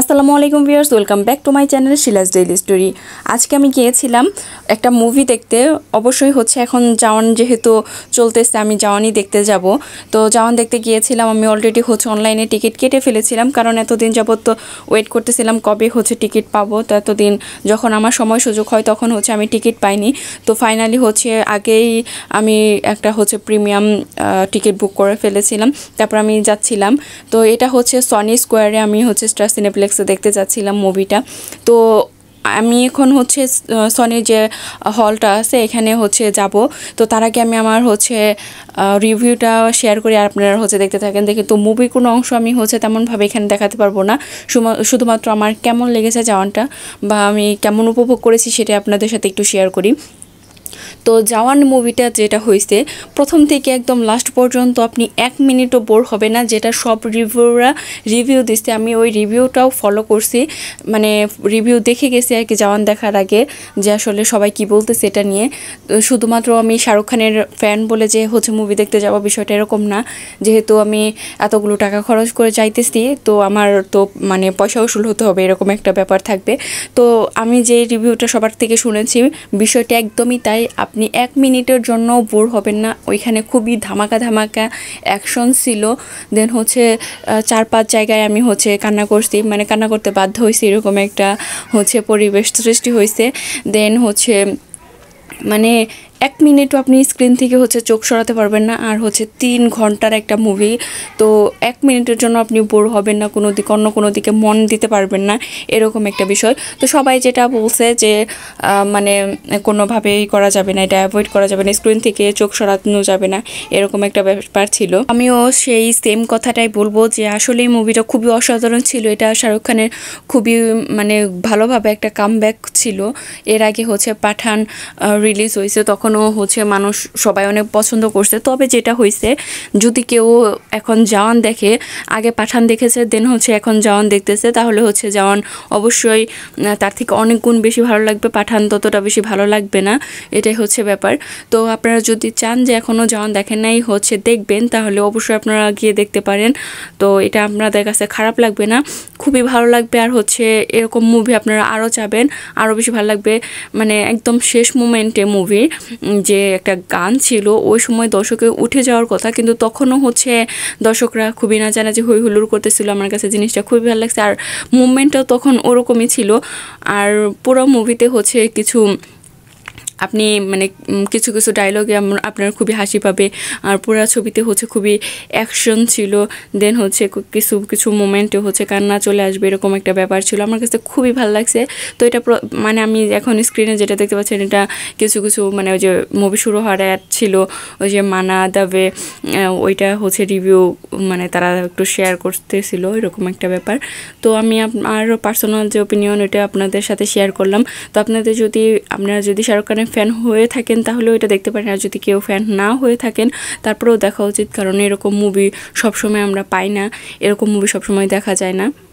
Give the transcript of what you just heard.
আসসালামু আলাইকুম viewers welcome back to my channel Shila's daily story আজকে আমি গিয়েছিলাম একটা মুভি দেখতে অবশ্যই হচ্ছে এখন জাওয়ান যেহেতু চলতেছে আমি জাওয়ানই দেখতে যাব তো জাওয়ান দেখতে গিয়েছিলাম আমি অলরেডি হচ্ছে অনলাইনে টিকিট কেটে ফেলেছিলাম কারণ এতদিন যাবৎ তো ওয়েট করতেছিলাম কবে হচ্ছে টিকিট পাবো তো এতদিন যখন আমার সময় সুযোগ হয় তখন হচ্ছে আমি টিকিট পাইনি তো ফাইনালি হচ্ছে আগেই আমি একটা হচ্ছে প্রিমিয়াম টিকিট বুক করে ফেলেছিলাম তারপর আমি যাচ্ছিলাম তো এটা হচ্ছে সনি স্কোয়ারে আমি হচ্ছে স্টার সিনে মাল্টিপ্লেক্সে দেখতে যাচ্ছিলাম মুভিটা তো আমি এখন হচ্ছে সনির যে হলটা আছে এখানে হচ্ছে যাব তো তার আগে আমি আমার হচ্ছে রিভিউটা শেয়ার করি আর আপনারা হচ্ছে দেখতে থাকেন দেখি তো মুভির কোনো অংশ আমি হচ্ছে তেমনভাবে এখানে দেখাতে পারবো না শুধুমাত্র আমার কেমন লেগেছে যাওয়ানটা বা আমি কেমন উপভোগ করেছি সেটা আপনাদের সাথে একটু শেয়ার করি তো জওয়ান মুভিটা যেটা হয়েছে প্রথম থেকে একদম লাস্ট পর্যন্ত আপনি এক মিনিটও বোর হবে না যেটা সব রিভিউরা রিভিউ দিচ্ছে আমি ওই রিভিউটাও ফলো করছি মানে রিভিউ দেখে গেছি আর কি জওয়ান দেখার আগে যে আসলে সবাই কি বলতেছে সেটা নিয়ে শুধুমাত্র আমি শাহরুখ খানের ফ্যান বলে যে হচ্ছে মুভি দেখতে যাওয়া বিষয়টা এরকম না যেহেতু আমি এতগুলো টাকা খরচ করে যাইতেছি তো আমার তো মানে পয়সা উসুল হতে হবে এরকম একটা ব্যাপার থাকবে তো আমি যে রিভিউটা সবার থেকে শুনেছি বিষয়টা একদমই তাই তাই আপনি এক মিনিটের জন্য বোর হবেন না ওইখানে খুবই ধামাকা ধামাকা অ্যাকশন ছিল দেন হচ্ছে চার পাঁচ জায়গায় আমি হচ্ছে কান্না করছি মানে কান্না করতে বাধ্য হয়েছি এরকম একটা হচ্ছে পরিবেশ সৃষ্টি হয়েছে দেন হচ্ছে মানে এক মিনিটও আপনি স্ক্রিন থেকে হচ্ছে চোখ সরাতে পারবেন না আর হচ্ছে তিন ঘন্টার একটা মুভি তো এক মিনিটের জন্য আপনি বোর হবেন না কোনো দিকে অন্য কোনো দিকে মন দিতে পারবেন না এরকম একটা বিষয় তো সবাই যেটা বলছে যে মানে কোনোভাবেই করা যাবে না এটা অ্যাভয়েড করা যাবে না স্ক্রিন থেকে চোখ সরানো যাবে না এরকম একটা ব্যাপার ছিল আমিও সেই সেম কথাটাই বলবো যে আসলে মুভিটা খুবই অসাধারণ ছিল এটা শাহরুখ খানের খুবই মানে ভালোভাবে একটা কামব্যাক ছিল এর আগে হচ্ছে পাঠান রিলিজ হয়েছে তখন এখনও হচ্ছে মানুষ সবাই অনেক পছন্দ করছে তবে যেটা হয়েছে যদি কেউ এখন জওয়ান দেখে আগে পাঠান দেখেছে দেন হচ্ছে এখন জওয়ান দেখতেছে তাহলে হচ্ছে জওয়ান অবশ্যই তার থেকে অনেক গুণ বেশি ভালো লাগবে পাঠান ততটা বেশি ভালো লাগবে না এটাই হচ্ছে ব্যাপার তো আপনারা যদি চান যে এখনও জওয়ান দেখেন নাই হচ্ছে দেখবেন তাহলে অবশ্যই আপনারা গিয়ে দেখতে পারেন তো এটা আপনাদের কাছে খারাপ লাগবে না খুবই ভালো লাগবে আর হচ্ছে এরকম মুভি আপনারা আরও চাবেন আরও বেশি ভালো লাগবে মানে একদম শেষ মুমেন্টে মুভি যে একটা গান ছিল ওই সময় দর্শকে উঠে যাওয়ার কথা কিন্তু তখনও হচ্ছে দর্শকরা খুবই যে হই হুল্লোড় করতেছিল আমার কাছে জিনিসটা খুবই ভালো লাগছে আর মুভমেন্টটাও তখন ওরকমই ছিল আর পুরো মুভিতে হচ্ছে কিছু আপনি মানে কিছু কিছু ডায়লগে আপনার খুবই হাসি পাবে আর পুরো ছবিতে হচ্ছে খুবই অ্যাকশন ছিল দেন হচ্ছে কিছু কিছু মোমেন্টে হচ্ছে কান্না চলে আসবে এরকম একটা ব্যাপার ছিল আমার কাছে খুবই ভালো লাগছে তো এটা মানে আমি এখন স্ক্রিনে যেটা দেখতে পাচ্ছেন এটা কিছু কিছু মানে ওই যে মুভি শুরু হওয়ার অ্যাড ছিল ওই যে মানা দাবে ওইটা হচ্ছে রিভিউ মানে তারা একটু শেয়ার করতেছিল এরকম একটা ব্যাপার তো আমি আমার পার্সোনাল যে ওপিনিয়ন এটা আপনাদের সাথে শেয়ার করলাম তো আপনাদের যদি আপনারা যদি শাহরুখ খানের ফ্যান হয়ে থাকেন তাহলেও এটা দেখতে পারেন আর যদি কেউ ফ্যান না হয়ে থাকেন তারপরেও দেখা উচিত কারণ এরকম মুভি সবসময় আমরা পাই না এরকম মুভি সবসময় দেখা যায় না